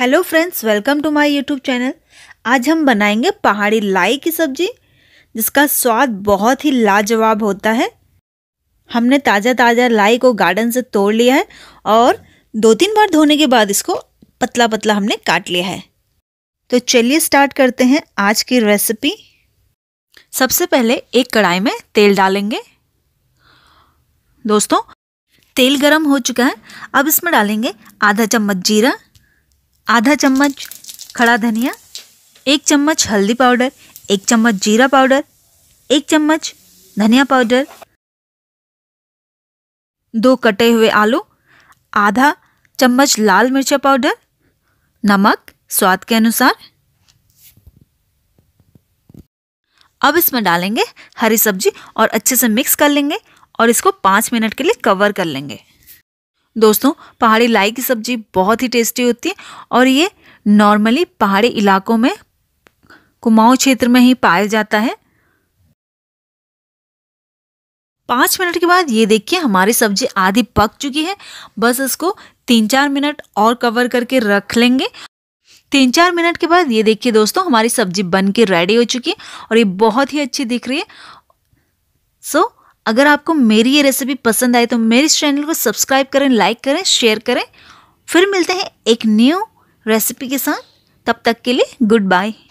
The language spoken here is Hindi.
hello friends welcome to my YouTube channel आज हम बनाएंगे पहाड़ी लाई की सब्ज़ी जिसका स्वाद बहुत ही लाजवाब होता है हमने ताज़ा ताज़ा लाई को गार्डन से तोड़ लिया है और दो तीन बार धोने के बाद इसको पतला पतला हमने काट लिया है तो चलिए स्टार्ट करते हैं आज की रेसिपी सबसे पहले एक कढ़ाई में तेल डालेंगे दोस्तों तेल गरम हो चुका है अब इसमें डालेंगे आधा चम्मच जीरा आधा चम्मच खड़ा धनिया एक चम्मच हल्दी पाउडर एक चम्मच जीरा पाउडर एक चम्मच धनिया पाउडर दो कटे हुए आलू आधा चम्मच लाल मिर्चा पाउडर नमक स्वाद के अनुसार अब इसमें डालेंगे हरी सब्जी और अच्छे से मिक्स कर लेंगे और इसको पाँच मिनट के लिए कवर कर लेंगे दोस्तों पहाड़ी लाई की सब्जी बहुत ही टेस्टी होती है और ये नॉर्मली पहाड़ी इलाकों में कुमाऊं क्षेत्र में ही पाया जाता है पाँच मिनट के बाद ये देखिए हमारी सब्जी आधी पक चुकी है बस इसको तीन चार मिनट और कवर करके रख लेंगे तीन चार मिनट के बाद ये देखिए दोस्तों हमारी सब्जी बन के रेडी हो चुकी है और ये बहुत ही अच्छी दिख रही है सो so, अगर आपको मेरी ये रेसिपी पसंद आए तो मेरे इस चैनल को सब्सक्राइब करें लाइक करें शेयर करें फिर मिलते हैं एक न्यू रेसिपी के साथ तब तक के लिए गुड बाय